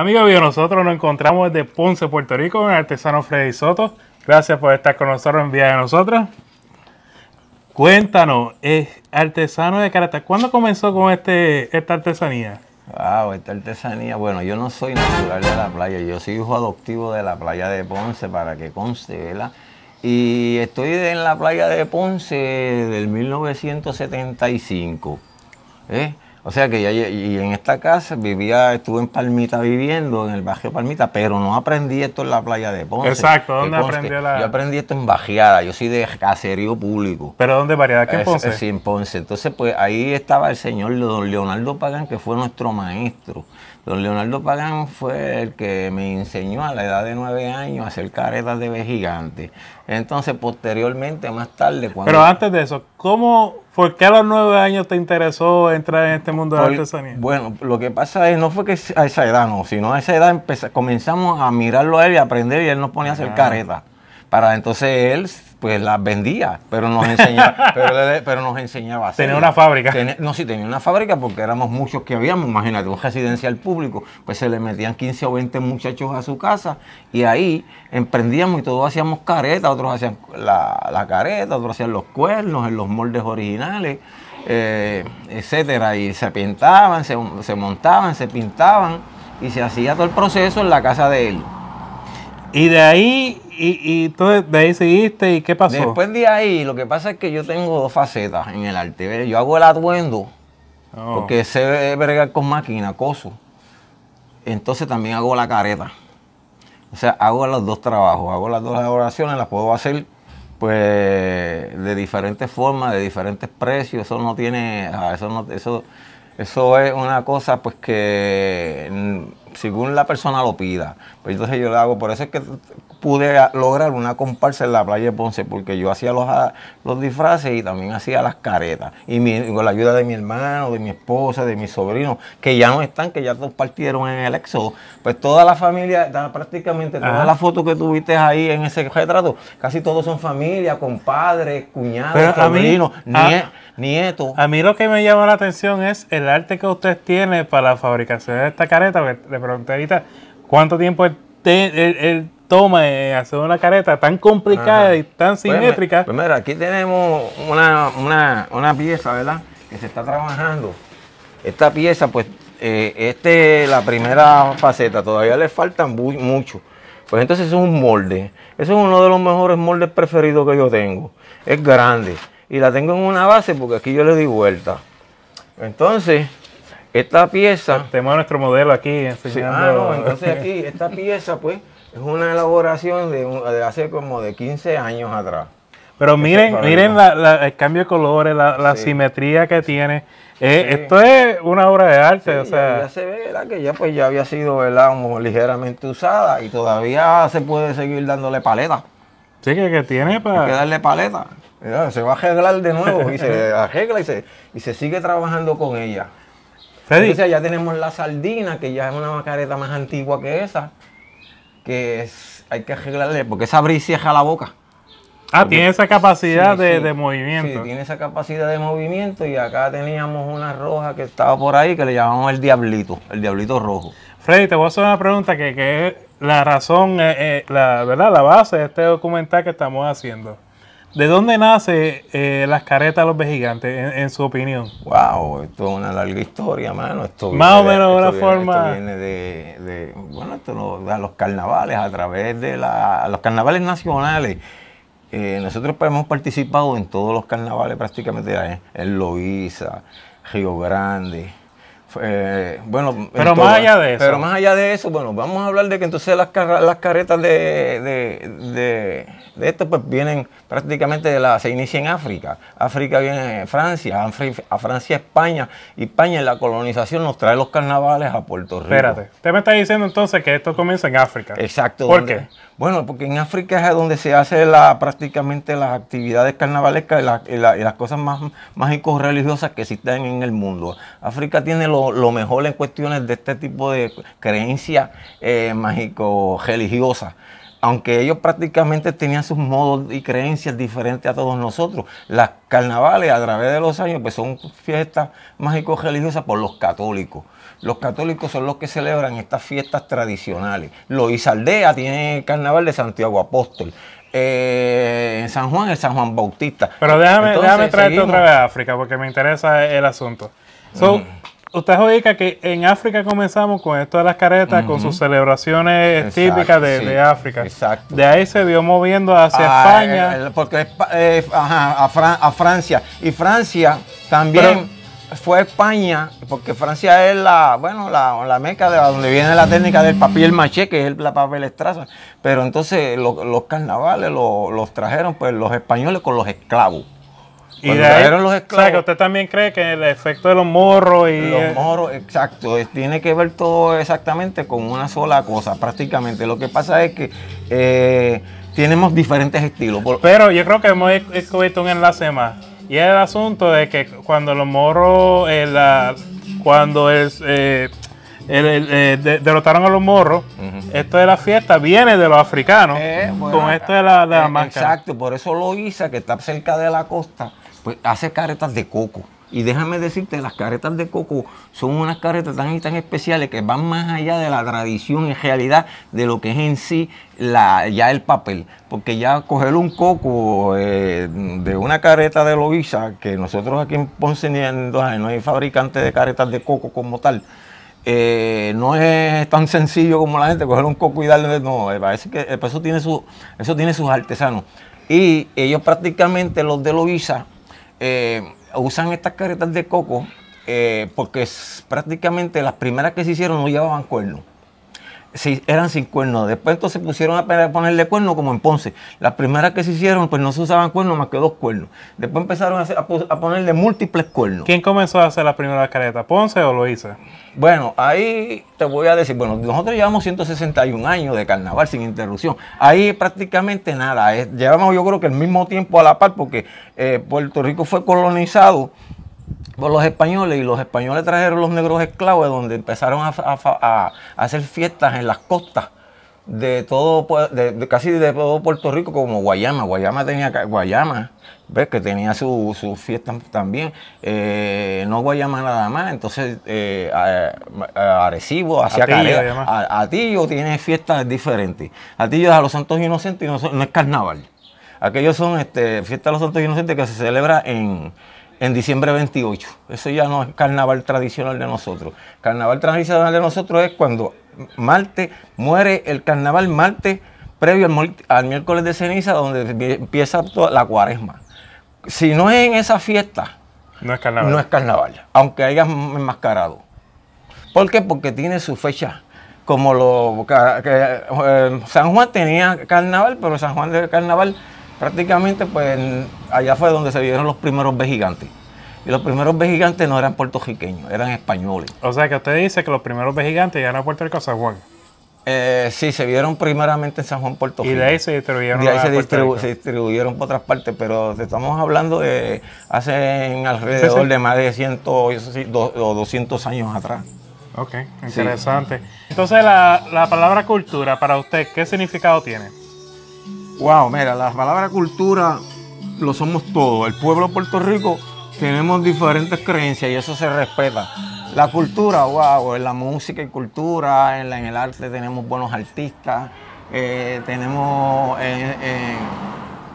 Amigos míos, nosotros nos encontramos desde Ponce, Puerto Rico, con el artesano Freddy Soto. Gracias por estar con nosotros en Vía de Nosotros. Cuéntanos, es eh, artesano de carácter. ¿Cuándo comenzó con este, esta artesanía? Wow, esta artesanía. Bueno, yo no soy natural de la playa, yo soy hijo adoptivo de la playa de Ponce, para que conste, ¿verdad? Y estoy en la playa de Ponce del 1975. ¿eh? O sea que ya, y en esta casa vivía, estuve en Palmita viviendo, en el barrio Palmita, pero no aprendí esto en la playa de Ponce. Exacto, ¿dónde aprendí la...? Yo aprendí esto en Bajeada, yo soy de caserío público. ¿Pero dónde, Variedad? que en Ponce? sí, en Ponce. Entonces, pues ahí estaba el señor don Leonardo Pagán, que fue nuestro maestro. Don Leonardo Pagán fue el que me enseñó a la edad de nueve años a hacer caretas de gigante. Entonces, posteriormente, más tarde, cuando... Pero antes de eso, ¿cómo, por qué a los nueve años te interesó entrar en este mundo de la artesanía? Bueno, lo que pasa es, no fue que a esa edad, no, sino a esa edad comenzamos a mirarlo a él y a aprender y él nos ponía a hacer ah. caretas. Para entonces él pues las vendía, pero nos enseñaba, pero, nos enseñaba a hacer. Tenía una fábrica. no, sí, tenía una fábrica porque éramos muchos que habíamos, imagínate, un residencial público, pues se le metían 15 o 20 muchachos a su casa y ahí emprendíamos y todos hacíamos careta, otros hacían la, careta, otros hacían los cuernos en los moldes originales, etc. Eh, etcétera, y se pintaban, se montaban, se pintaban y se hacía todo el proceso en la casa de él. Y de ahí, y, tú de ahí seguiste, ¿y qué pasó? Después de ahí, lo que pasa es que yo tengo dos facetas en el arte. Yo hago el atuendo, oh. porque porque ve bregar con máquina, coso. Entonces también hago la careta. O sea, hago los dos trabajos, hago las dos elaboraciones, las puedo hacer pues de diferentes formas, de diferentes precios, eso no tiene, ah, eso no, eso, eso es una cosa pues que según la persona lo pida. Pues entonces yo le hago, por eso es que pude lograr una comparsa en la playa de Ponce porque yo hacía los, disfraces y también hacía las caretas. Y con la ayuda de mi hermano, de mi esposa, de mis sobrinos, que ya no están, que ya todos partieron en el éxodo, pues toda la familia, prácticamente todas las fotos que tuviste ahí en ese retrato, casi todos son familia, compadres, cuñados, sobrinos, nietos. A mí lo que me llama la atención es el arte que usted tiene para la fabricación de esta careta. Le pregunté ahorita cuánto tiempo el, toma y eh, hace una careta tan complicada y tan pues, simétrica. primero, pues, aquí tenemos una, pieza, ¿verdad? Que se está trabajando. Esta pieza, pues, eh, este, la primera faceta, todavía le faltan mucho. Pues entonces es un molde. Eso es uno de los mejores moldes preferidos que yo tengo. Es grande. Y la tengo en una base porque aquí yo le di vuelta. Entonces, esta pieza. Tenemos nuestro modelo aquí ah, enseñando. entonces aquí, esta pieza, pues, es una elaboración de, hace como de 15 años atrás. Pero miren, miren el cambio de colores, la, simetría que tiene. Eh, esto es una obra de arte. ya, se ve que ya, pues, ya había sido ¿verdad? ligeramente usada y todavía se puede seguir dándole paleta. Sí, que, tiene para... que darle paleta. se va a arreglar de nuevo y se arregla y se, y se sigue trabajando con ella. Entonces ya tenemos la sardina, que ya es una macareta más antigua que esa que es, hay que arreglarle, porque esa brisa cierra la boca. Ah, tiene esa capacidad de, movimiento. Sí, tiene esa capacidad de movimiento y acá teníamos una roja que estaba por ahí que le llamamos el diablito, el diablito rojo. Freddy, te voy a hacer una pregunta que, es la razón, eh, eh, la, ¿verdad? la base de este documental que estamos haciendo. ¿De dónde nace eh, las caretas de los vejigantes, en, su opinión? Wow, esto es una larga historia, mano. Esto Más o menos de una forma. de, bueno, esto lo, los carnavales, a través de la, los carnavales nacionales. Eh, nosotros pues, hemos participado en todos los carnavales prácticamente, en, en Loíza, Río Grande, eh, bueno, pero más allá de eso. Pero más allá de eso, bueno, vamos a hablar de que entonces las, las caretas de, esto pues vienen prácticamente de la, se inicia en África. África viene en Francia, a Francia, España, y España en la colonización nos trae los carnavales a Puerto Rico. Espérate, usted me está diciendo entonces que esto comienza en África. Exacto. ¿Por qué? Bueno, porque en África es donde se hacen prácticamente las actividades carnavalescas y, las cosas más, mágicos religiosas que existen en el mundo. África tiene lo, mejor en cuestiones de este tipo de creencias eh, mágico-religiosas aunque ellos prácticamente tenían sus modos y creencias diferentes a todos nosotros. Las carnavales a través de los años pues son fiestas mágico religiosas por los católicos. Los católicos son los que celebran estas fiestas tradicionales. Loisaldea tiene el carnaval de Santiago Apóstol. Eh, en San Juan, el San Juan Bautista. Pero déjame, déjame traerte otra vez a África porque me interesa el asunto. Usted judica que en África comenzamos con esto de las caretas, con sus celebraciones típicas de, África. De ahí se vio moviendo hacia ah, España. porque eh, a, Francia. Y Francia también fue España, porque Francia es la, bueno, la, la, meca de donde viene la técnica del papel maché, que es el papel estraza. Pero entonces los carnavales los trajeron pues los españoles con los esclavos. Y de ahí, que usted también cree que el efecto de los morros y... Los morros, exacto. Tiene que ver todo exactamente con una sola cosa, prácticamente. Lo que pasa es que eh, tenemos diferentes estilos. Pero yo creo que hemos escogido un enlace más. Y el asunto de que cuando los morros, eh, cuando es... Eh, derrotaron a los morros. Esto de la fiesta viene de los africanos. con esto de la, de Exacto, por eso lo Loiza, que está cerca de la costa, pues hace caretas de coco. Y déjame decirte, las caretas de coco son unas caretas tan tan especiales que van más allá de la tradición y realidad de lo que es en sí la, ya el papel. Porque ya coger un coco eh, de una careta de lovisa... que nosotros aquí en Ponce no hay fabricantes de caretas de coco como tal, eh, no es tan sencillo como la gente coger un coco y darle. No, eh, parece que pues eso tiene, su, eso tiene sus artesanos. Y ellos prácticamente, los de lovisa... Eh, usan estas carretas de coco eh, porque prácticamente las primeras que se hicieron no llevaban cuernos eran sin cuernos. Después entonces pusieron a ponerle cuernos como en Ponce. Las primeras que se hicieron, pues no se usaban cuernos más que dos cuernos. Después empezaron a, ponerle múltiples cuernos. ¿Quién comenzó a hacer las primeras caretas? ¿Ponce o lo hice? Bueno, ahí te voy a decir, bueno, nosotros llevamos 161 años de carnaval sin interrupción. Ahí prácticamente nada. Eh, llevamos yo creo que el mismo tiempo a la par porque eh, Puerto Rico fue colonizado los españoles y los españoles trajeron los negros esclavos donde empezaron a, hacer fiestas en las costas de todo de, casi de todo Puerto Rico como Guayama Guayama tenía Guayama ves que tenía sus fiestas fiesta también eh, no Guayama nada más entonces eh, Arecibo hacia ti yo tiene fiestas diferentes A Atillo es a los Santos Inocentes y no, no es carnaval aquellos son fiestas fiesta de los Santos Inocentes que se celebra en en diciembre 28. Eso ya no es carnaval tradicional de nosotros. Carnaval tradicional de nosotros es cuando Marte muere el carnaval Marte previo al, miércoles de ceniza, donde empieza toda la cuaresma. Si no es en esa fiesta, no es carnaval. No es carnaval, aunque haya enmascarado. ¿Por qué? Porque tiene su fecha. Como lo, eh, San Juan tenía carnaval, pero San Juan de carnaval prácticamente pues allá fue donde se vieron los primeros B gigantes. Y los primeros B gigantes no eran puertorriqueños, eran españoles. O sea que usted dice que los primeros B gigantes llegaron a Puerto Rico a San Juan. Eh, sí, se vieron primeramente en San Juan, Puerto Rico. Y de ahí se distribuyeron. por otras partes, pero estamos hablando de hace alrededor de más de 100 o 200 años atrás. Ok, interesante. Entonces, la, la palabra cultura para usted, ¿qué significado tiene? Wow, mira, la palabra cultura lo somos todos. El pueblo de Puerto Rico tenemos diferentes creencias y eso se respeta. La cultura, wow, en la música y cultura, en, el arte tenemos buenos artistas, eh, tenemos eh, eh,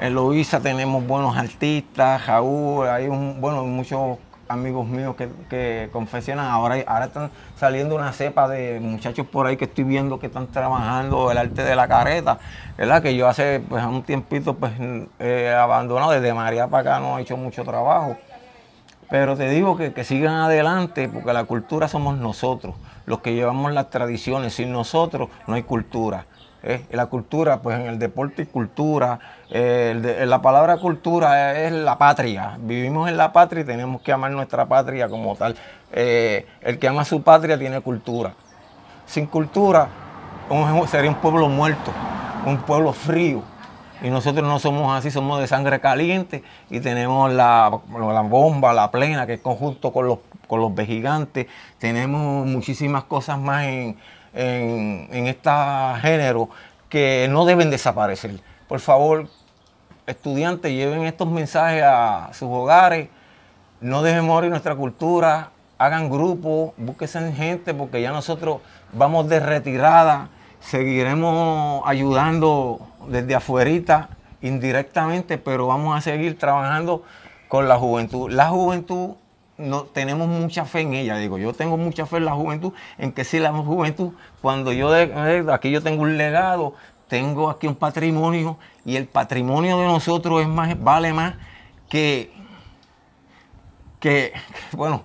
en Loíza tenemos buenos artistas, Jaú hay un, bueno, muchos amigos míos que, confesionan, ahora, ahora están saliendo una cepa de muchachos por ahí que estoy viendo que están trabajando el arte de la careta, ¿verdad? Que yo hace pues, un tiempito pues eh, abandonado, desde María para acá no he hecho mucho trabajo. Pero te digo que, que sigan adelante porque la cultura somos nosotros los que llevamos las tradiciones, sin nosotros no hay cultura. ¿eh? La cultura, pues en el deporte y cultura, eh, eh, la palabra cultura es, la patria. Vivimos en la patria y tenemos que amar nuestra patria como tal. el que ama su patria tiene cultura. Sin cultura sería un pueblo muerto, un pueblo frío. Y nosotros no somos así, somos de sangre caliente y tenemos la, la bomba, la plena, que es conjunto con los con los vejigantes, tenemos muchísimas cosas más en, en, este género que no deben desaparecer. Por favor, estudiantes, lleven estos mensajes a sus hogares, no dejen morir nuestra cultura, hagan grupos, búsquense gente, porque ya nosotros vamos de retirada, seguiremos ayudando desde afuerita, indirectamente, pero vamos a seguir trabajando con la juventud. La juventud no, tenemos mucha fe en ella. Digo, yo tengo mucha fe en la juventud, en que si la juventud, cuando yo, eh, aquí yo tengo un legado, tengo aquí un patrimonio y el patrimonio de nosotros es más, vale más que, que, bueno,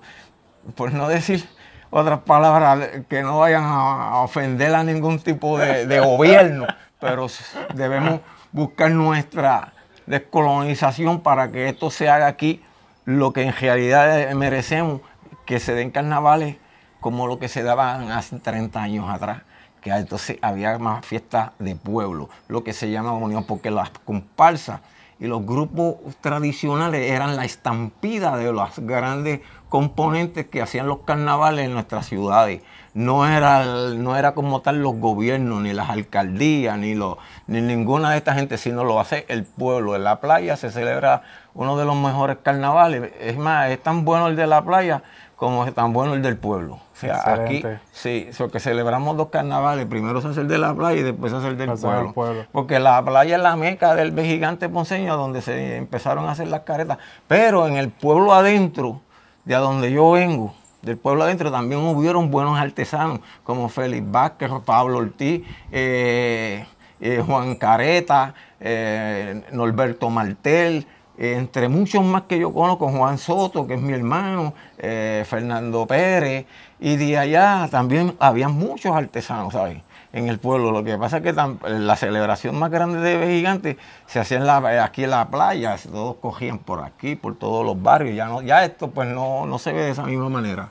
por no decir otras palabras que no vayan a, ofender a ningún tipo de, de gobierno, pero debemos buscar nuestra descolonización para que esto se haga aquí lo que en realidad merecemos, que se den carnavales como lo que se daban hace 30 años atrás, que entonces había más fiestas de pueblo, lo que se llama unión, porque las comparsas y los grupos tradicionales eran la estampida de los grandes componentes que hacían los carnavales en nuestras ciudades no era, no era como tal los gobiernos, ni las alcaldías, ni, lo ni ninguna de esta gente, sino lo hace el pueblo. En la playa se celebra uno de los mejores carnavales. Es más, es tan bueno el de la playa como es tan bueno el del pueblo. O sea, aquí sí, porque que celebramos dos carnavales, primero se hace el de la playa y después se hace el del pueblo. Porque la playa es la meca del gigante ponceño donde se empezaron a hacer las caretas. Pero en el pueblo adentro, de donde yo vengo, del pueblo adentro también hubieron buenos artesanos como Félix Vázquez, Pablo Ortiz, eh, eh, Juan Careta, eh, Norberto Martel, entre muchos más que yo conozco, Juan Soto, que es mi hermano, Fernando Pérez, y de allá también había muchos artesanos, ¿sabes? en el pueblo. Lo que pasa es que la celebración más grande de Gigante se hacía aquí en la playa, todos cogían por aquí, por todos los barrios. Ya, no, ya esto pues no, se ve de esa misma manera.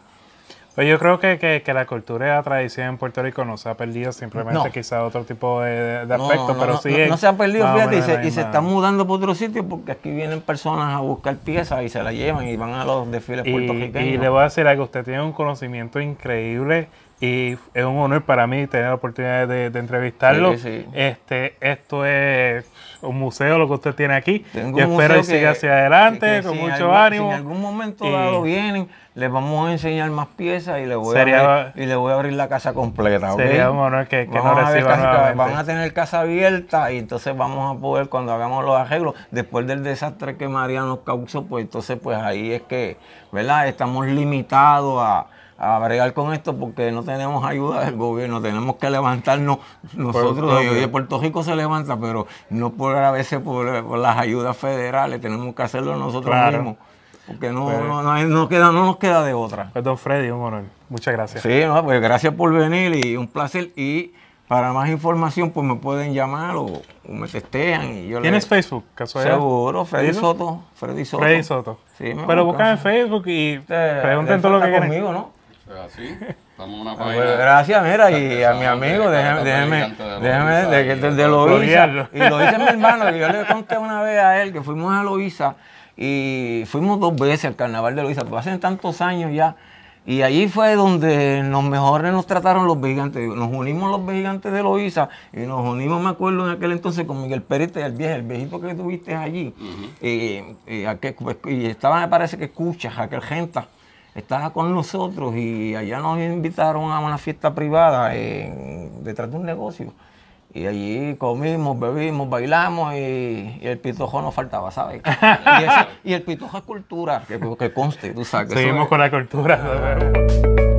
Pues yo creo que, la cultura y la tradición en Puerto Rico no se ha perdido, simplemente quizás otro tipo de, aspecto. pero sí. No, se ha perdido, fíjate, y, se, y están mudando por otro sitio porque aquí vienen personas a buscar piezas y se las llevan y van a los desfiles puertorriqueños. Y le voy a decir algo, usted tiene un conocimiento increíble y es un honor para mí tener la oportunidad de, entrevistarlo. Este, esto es un museo lo que usted tiene aquí. Tengo Yo espero que siga hacia adelante con mucho ánimo. en algún momento dado vienen, les vamos a enseñar más piezas y les voy, a, abrir, y le voy a abrir la casa completa. Sería un honor que, nos reciban Van a tener casa abierta y entonces vamos a poder, cuando hagamos los arreglos, después del desastre que María nos causó, pues entonces pues ahí es que, ¿verdad? Estamos limitados a a bregar con esto porque no tenemos ayuda del gobierno, tenemos que levantarnos nosotros. y de Puerto Rico se levanta, pero no por a veces por, las ayudas federales, tenemos que hacerlo nosotros mismos. Porque pues- no, nos queda de otra. Perdón, pues, don Freddy, un honor. Muchas gracias. Sí, pues, gracias por venir y un placer. Y para más información, pues me pueden llamar o, me testean. Y yo ¿Tienes Facebook, casualidad? Seguro, Freddy Soto. Freddy Soto. Freddy Soto. Pero buscan en Facebook y pregunten todo lo que conmigo, ¿no? Pues así. Estamos una ah, pues, gracias, mira, y a mi amigo, déjeme, déjeme, déjeme, de, de, Y lo dice mi hermano, que yo le conté una vez a él que fuimos a Loisa y fuimos dos veces al carnaval de Loisa, pues hace tantos años ya. Y allí fue donde los mejores nos trataron los gigantes. Nos unimos los vigilantes de Loíza y nos unimos, me acuerdo, en aquel entonces con Miguel Pérez, este, el viejo, el viejito que tuviste allí. Pues, y estaba, me parece que escuchas, aquel genta estaba con nosotros y allá nos invitaron a una fiesta privada detrás de un negocio. Y allí comimos, bebimos, bailamos y, el pitojo no faltaba, ¿sabes? Y, el pitojo es cultura, que, conste, tú sabes. Seguimos con la cultura.